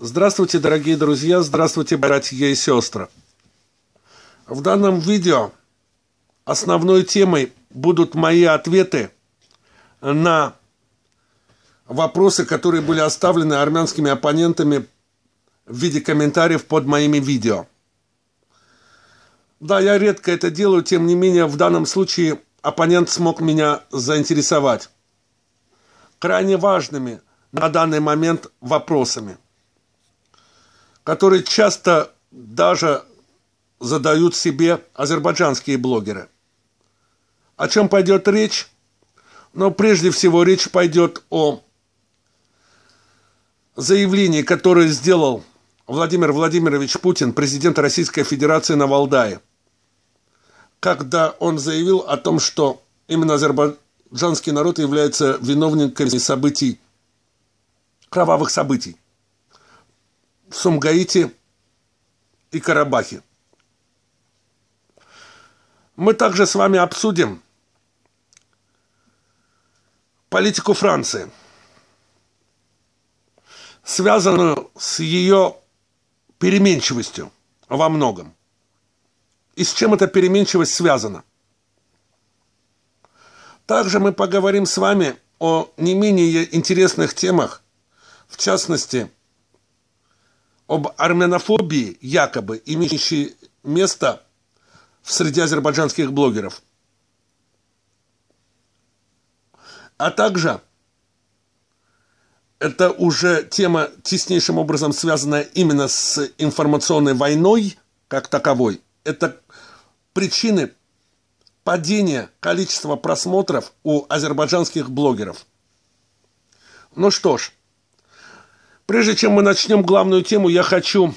Здравствуйте, дорогие друзья, здравствуйте, братья и сестры. В данном видео основной темой будут мои ответы на вопросы, которые были оставлены армянскими оппонентами в виде комментариев под моими видео. Да, я редко это делаю, тем не менее, в данном случае оппонент смог меня заинтересовать крайне важными на данный момент вопросами – который часто даже задают себе азербайджанские блогеры. О чем пойдет речь? Но прежде всего речь пойдет о заявлении, которое сделал Владимир Владимирович Путин, президент Российской Федерации на Валдае, когда он заявил о том, что именно азербайджанский народ является виновником событий, кровавых событий в Сумгаите и Карабахе. Мы также с вами обсудим политику Франции, связанную с ее переменчивостью во многом. И с чем эта переменчивость связана? Также мы поговорим с вами о не менее интересных темах, в частности – об армянофобии, якобы имеющей место в среде азербайджанских блогеров, а также это уже тема, теснейшим образом связанная именно с информационной войной как таковой. Это причины падения количества просмотров у азербайджанских блогеров. Ну что ж, Прежде чем мы начнем главную тему, я хочу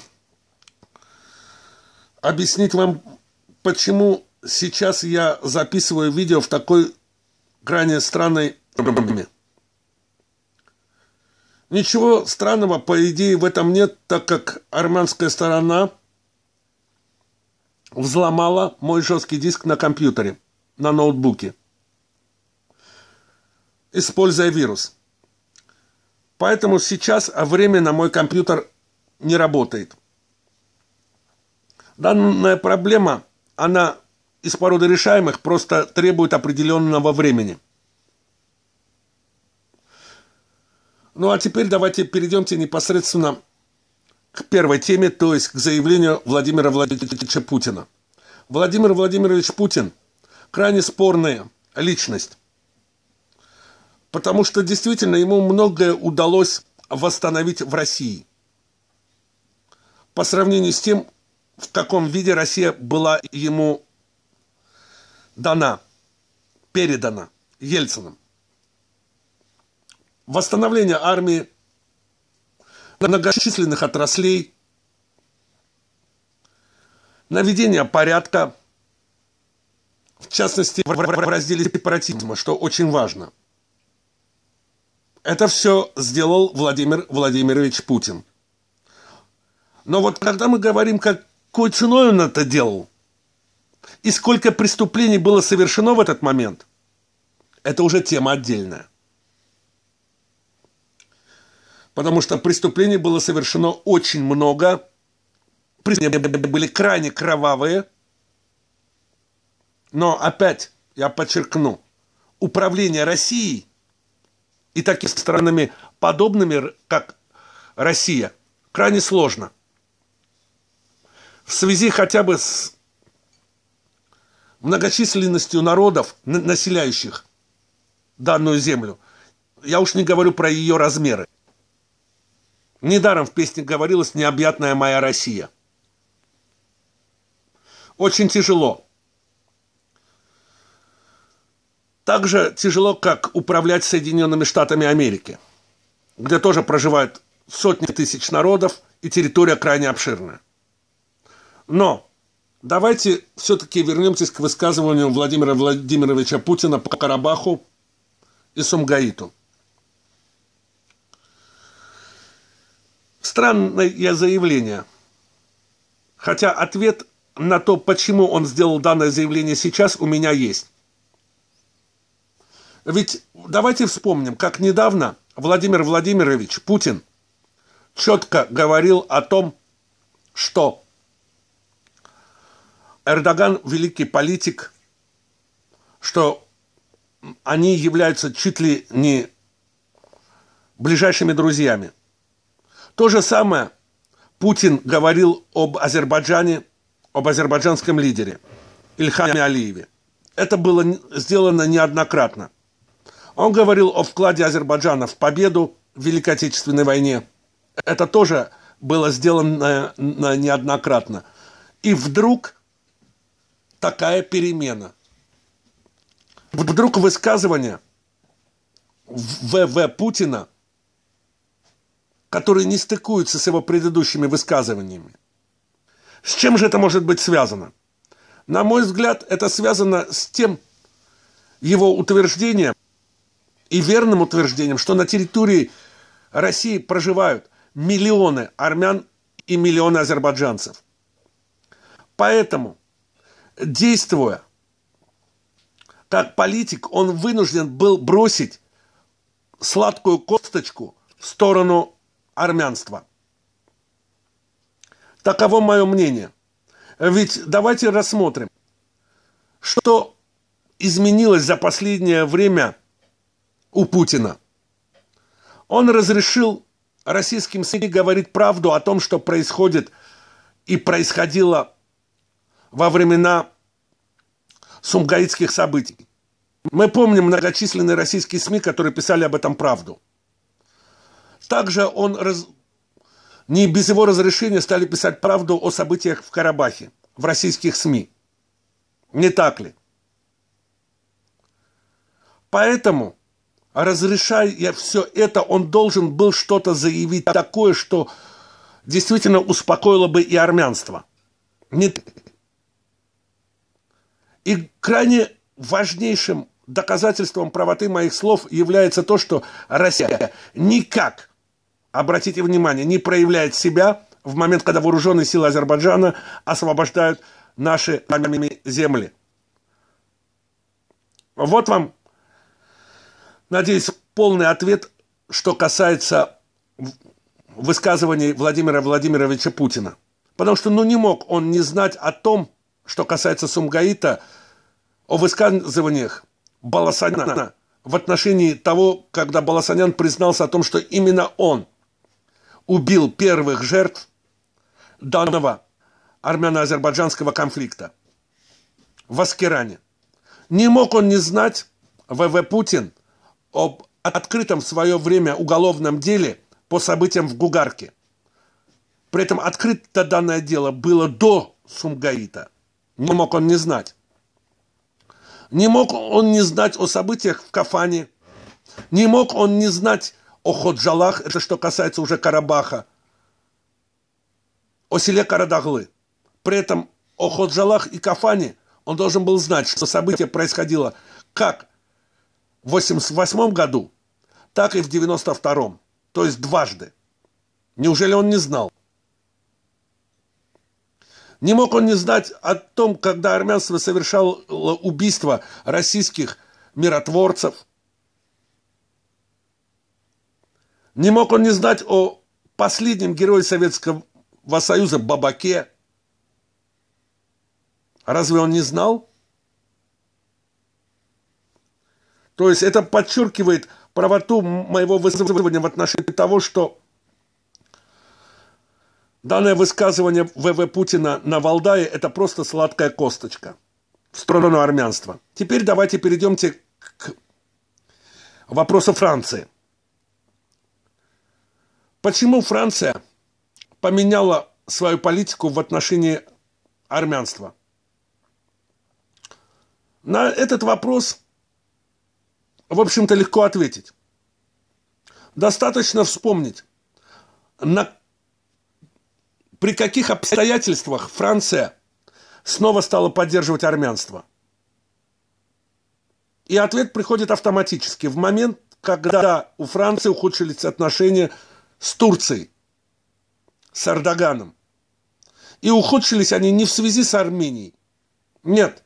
объяснить вам, почему сейчас я записываю видео в такой крайне странной форме. Ничего странного, по идее, в этом нет, так как армянская сторона взломала мой жесткий диск на компьютере, на ноутбуке, используя вирус – Поэтому сейчас время на мой компьютер не работает. Данная проблема, она из породы решаемых, просто требует определенного времени. Ну а теперь давайте перейдемте непосредственно к первой теме, то есть к заявлению Владимира Владимировича Путина. Владимир Владимирович Путин – крайне спорная личность потому что действительно ему многое удалось восстановить в России по сравнению с тем, в каком виде Россия была ему дана, передана Ельцином. Восстановление армии, многочисленных отраслей, наведение порядка, в частности, в разделе сепаратизма, что очень важно – это все сделал Владимир Владимирович Путин. Но вот когда мы говорим, какой ценой он это делал, и сколько преступлений было совершено в этот момент, это уже тема отдельная. Потому что преступлений было совершено очень много, преступления были крайне кровавые, но опять я подчеркну, управление Россией – и такими странами подобными, как Россия, крайне сложно. В связи хотя бы с многочисленностью народов, населяющих данную землю, я уж не говорю про ее размеры. Недаром в песне говорилось «Необъятная моя Россия». Очень тяжело – так же тяжело, как управлять Соединенными Штатами Америки, где тоже проживают сотни тысяч народов и территория крайне обширная. Но давайте все-таки вернемся к высказыванию Владимира Владимировича Путина по Карабаху и Сумгаиту. Странное заявление. Хотя ответ на то, почему он сделал данное заявление сейчас, у меня есть. Ведь давайте вспомним, как недавно Владимир Владимирович Путин четко говорил о том, что Эрдоган великий политик, что они являются чуть ли не ближайшими друзьями. То же самое Путин говорил об Азербайджане, об азербайджанском лидере Ильхаме Алиеве. Это было сделано неоднократно – он говорил о вкладе Азербайджана в победу в Великой Отечественной войне. Это тоже было сделано э, неоднократно. И вдруг такая перемена. Вдруг высказывание ВВ Путина, которые не стыкуются с его предыдущими высказываниями. С чем же это может быть связано? На мой взгляд, это связано с тем его утверждением, и верным утверждением, что на территории России проживают миллионы армян и миллионы азербайджанцев. Поэтому, действуя как политик, он вынужден был бросить сладкую косточку в сторону армянства. Таково мое мнение. Ведь давайте рассмотрим, что изменилось за последнее время – у Путина. Он разрешил российским СМИ говорить правду о том, что происходит и происходило во времена сумгаитских событий. Мы помним многочисленные российские СМИ, которые писали об этом правду. Также он раз... не без его разрешения стали писать правду о событиях в Карабахе, в российских СМИ. Не так ли? Поэтому а разрешая я все это, он должен был что-то заявить такое, что действительно успокоило бы и армянство. Не... И крайне важнейшим доказательством правоты моих слов является то, что Россия никак, обратите внимание, не проявляет себя в момент, когда вооруженные силы Азербайджана освобождают наши земли. Вот вам Надеюсь, полный ответ, что касается высказываний Владимира Владимировича Путина. Потому что ну не мог он не знать о том, что касается Сумгаита, о высказываниях Баласаняна в отношении того, когда Баласанян признался о том, что именно он убил первых жертв данного армяно-азербайджанского конфликта в Аскеране. Не мог он не знать, ВВ Путин, об открытом в свое время уголовном деле по событиям в Гугарке. При этом открыто данное дело было до Сумгаита. Не мог он не знать. Не мог он не знать о событиях в Кафане. Не мог он не знать о Ходжалах, это что касается уже Карабаха, о селе Карадаглы. При этом о Ходжалах и Кафане он должен был знать, что событие происходило как 88 году, так и в 92-м, то есть дважды. Неужели он не знал? Не мог он не знать о том, когда армянство совершало убийство российских миротворцев. Не мог он не знать о последнем герое Советского Союза Бабаке. Разве он не знал? То есть это подчеркивает правоту моего высказывания в отношении того, что данное высказывание ВВ Путина на Валдае – это просто сладкая косточка в сторону армянства. Теперь давайте перейдемте к вопросу Франции. Почему Франция поменяла свою политику в отношении армянства? На этот вопрос в общем-то, легко ответить. Достаточно вспомнить, на... при каких обстоятельствах Франция снова стала поддерживать армянство. И ответ приходит автоматически в момент, когда у Франции ухудшились отношения с Турцией, с Эрдоганом. И ухудшились они не в связи с Арменией, нет,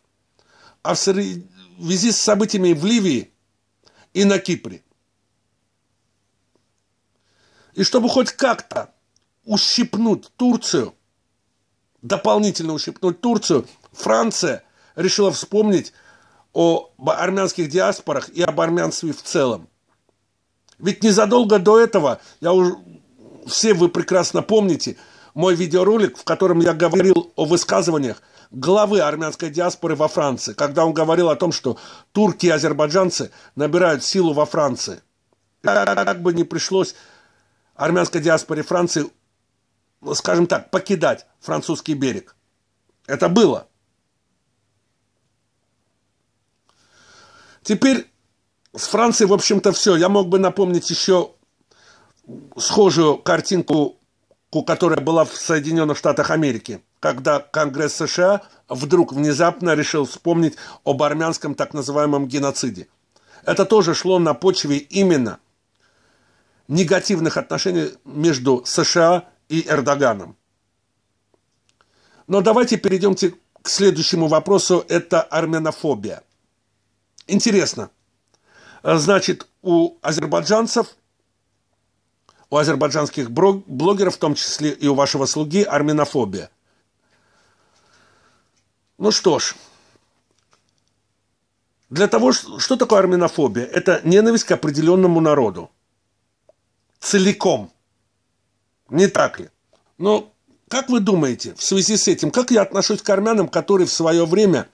а в связи с событиями в Ливии – и на Кипре. И чтобы хоть как-то ущипнуть Турцию, дополнительно ущипнуть Турцию, Франция решила вспомнить о армянских диаспорах и об армянстве в целом. Ведь незадолго до этого, я уже, все вы прекрасно помните, мой видеоролик, в котором я говорил о высказываниях – главы армянской диаспоры во Франции, когда он говорил о том, что турки и азербайджанцы набирают силу во Франции. Как бы не пришлось армянской диаспоре Франции, скажем так, покидать французский берег. Это было. Теперь с Францией, в общем-то, все. Я мог бы напомнить еще схожую картинку, которая была в Соединенных Штатах Америки когда Конгресс США вдруг внезапно решил вспомнить об армянском так называемом геноциде. Это тоже шло на почве именно негативных отношений между США и Эрдоганом. Но давайте перейдем к следующему вопросу. Это армянофобия. Интересно. Значит, у азербайджанцев, у азербайджанских блогеров, в том числе и у вашего слуги, армянофобия. Ну что ж, для того, что такое армянофобия? Это ненависть к определенному народу. Целиком. Не так ли? Но ну, как вы думаете, в связи с этим, как я отношусь к армянам, которые в свое время,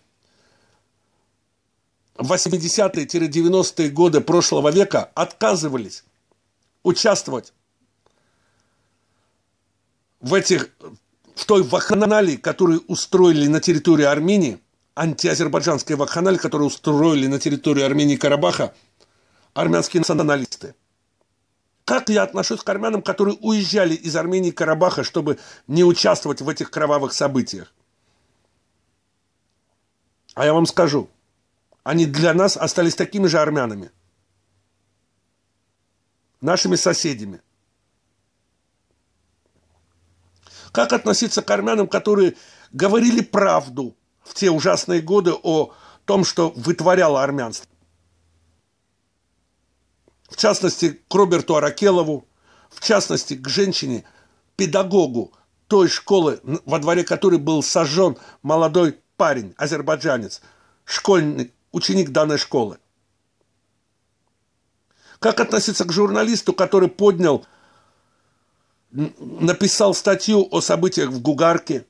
в 80-90-е годы прошлого века, отказывались участвовать в этих в той вахханалии, которую устроили на территории Армении, антиазербайджанской вахханалии, которую устроили на территории Армении и Карабаха, армянские националисты. Как я отношусь к армянам, которые уезжали из Армении и Карабаха, чтобы не участвовать в этих кровавых событиях? А я вам скажу, они для нас остались такими же армянами, нашими соседями – Как относиться к армянам, которые говорили правду в те ужасные годы о том, что вытворяло армянство? В частности, к Роберту Аракелову, в частности, к женщине, педагогу той школы, во дворе которой был сожжен молодой парень, азербайджанец, школьник, ученик данной школы. Как относиться к журналисту, который поднял написал статью о событиях в Гугарке.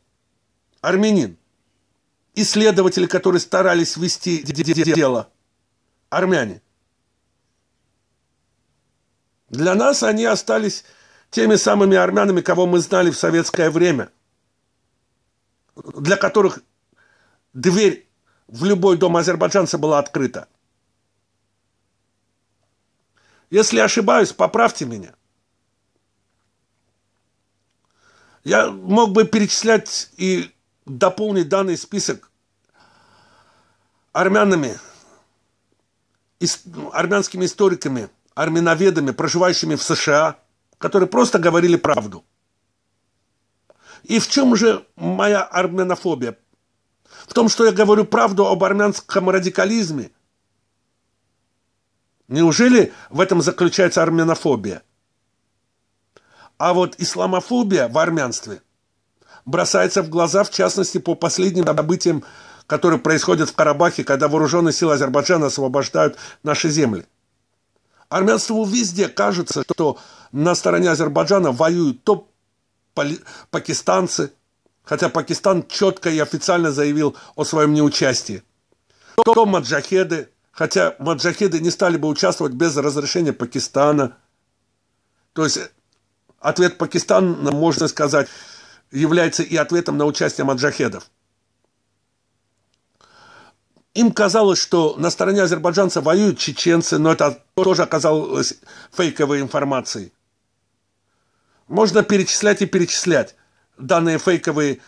Армянин. Исследователи, которые старались вести дело. Армяне. Для нас они остались теми самыми армянами, кого мы знали в советское время, для которых дверь в любой дом азербайджанца была открыта. Если ошибаюсь, поправьте меня. Я мог бы перечислять и дополнить данный список армянами, ну, армянскими историками, армяноведами, проживающими в США, которые просто говорили правду. И в чем же моя армянофобия? В том, что я говорю правду об армянском радикализме. Неужели в этом заключается армянофобия? А вот исламофобия в армянстве бросается в глаза, в частности, по последним событиям, которые происходят в Карабахе, когда вооруженные силы Азербайджана освобождают наши земли. Армянству везде кажется, что на стороне Азербайджана воюют то пакистанцы, хотя Пакистан четко и официально заявил о своем неучастии, то маджахеды, хотя маджахеды не стали бы участвовать без разрешения Пакистана. То есть Ответ Пакистана, можно сказать, является и ответом на участие маджахедов. Им казалось, что на стороне азербайджанца воюют чеченцы, но это тоже оказалось фейковой информацией. Можно перечислять и перечислять данные фейковые,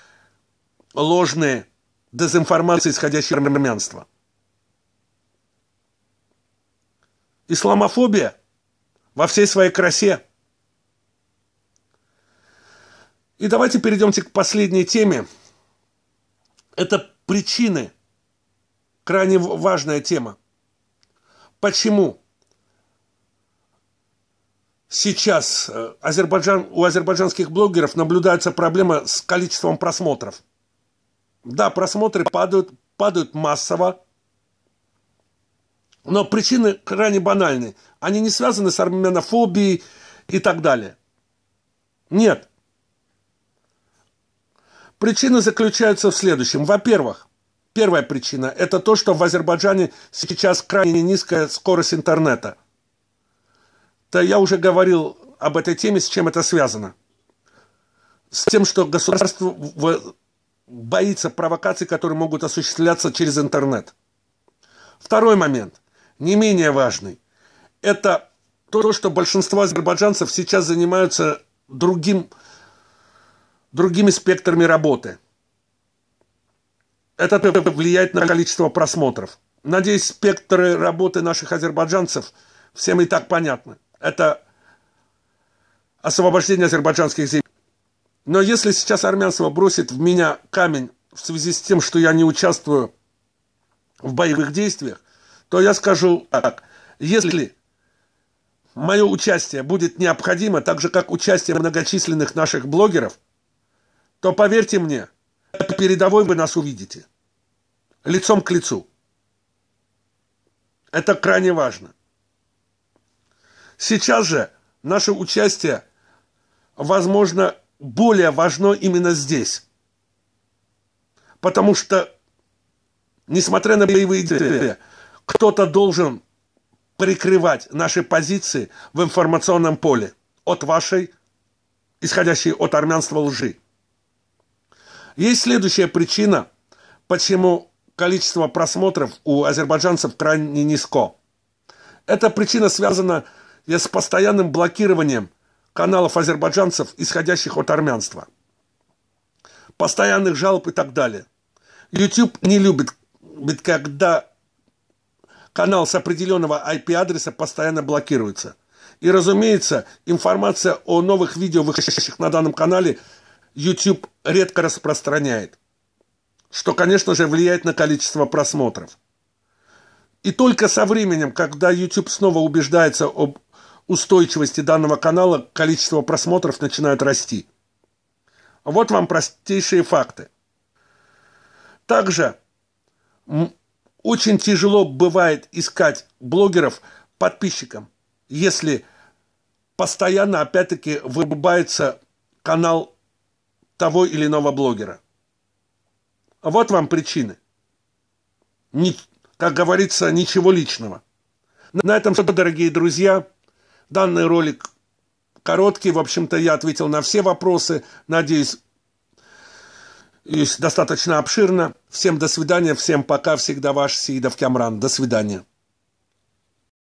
ложные дезинформации, исходящие от армянства. Исламофобия во всей своей красе – и давайте перейдемте к последней теме. Это причины. Крайне важная тема. Почему сейчас э, Азербайджан, у азербайджанских блогеров наблюдается проблема с количеством просмотров? Да, просмотры падают, падают массово, но причины крайне банальны. Они не связаны с армянофобией и так далее. Нет – Причины заключаются в следующем. Во-первых, первая причина – это то, что в Азербайджане сейчас крайне низкая скорость интернета. Да я уже говорил об этой теме, с чем это связано. С тем, что государство боится провокаций, которые могут осуществляться через интернет. Второй момент, не менее важный, это то, что большинство азербайджанцев сейчас занимаются другим другими спектрами работы. Это влияет на количество просмотров. Надеюсь, спектры работы наших азербайджанцев всем и так понятны. Это освобождение азербайджанских земель. Но если сейчас армянство бросит в меня камень в связи с тем, что я не участвую в боевых действиях, то я скажу так. Если мое участие будет необходимо, так же как участие многочисленных наших блогеров – то, поверьте мне, на передовой вы нас увидите. Лицом к лицу. Это крайне важно. Сейчас же наше участие, возможно, более важно именно здесь. Потому что, несмотря на боевые действия, кто-то должен прикрывать наши позиции в информационном поле от вашей, исходящей от армянства лжи. Есть следующая причина, почему количество просмотров у азербайджанцев крайне низко. Эта причина связана с постоянным блокированием каналов азербайджанцев, исходящих от армянства. Постоянных жалоб и так далее. YouTube не любит, когда канал с определенного IP-адреса постоянно блокируется. И, разумеется, информация о новых видео, выходящих на данном канале, YouTube редко распространяет, что, конечно же, влияет на количество просмотров. И только со временем, когда YouTube снова убеждается об устойчивости данного канала, количество просмотров начинает расти. Вот вам простейшие факты. Также очень тяжело бывает искать блогеров подписчикам, если постоянно, опять-таки, вырубается канал того или иного блогера. А вот вам причины. Ни, как говорится, ничего личного. На этом все, дорогие друзья. Данный ролик короткий. В общем-то, я ответил на все вопросы. Надеюсь, достаточно обширно. Всем до свидания, всем пока. Всегда ваш Сидов Кямран. До свидания.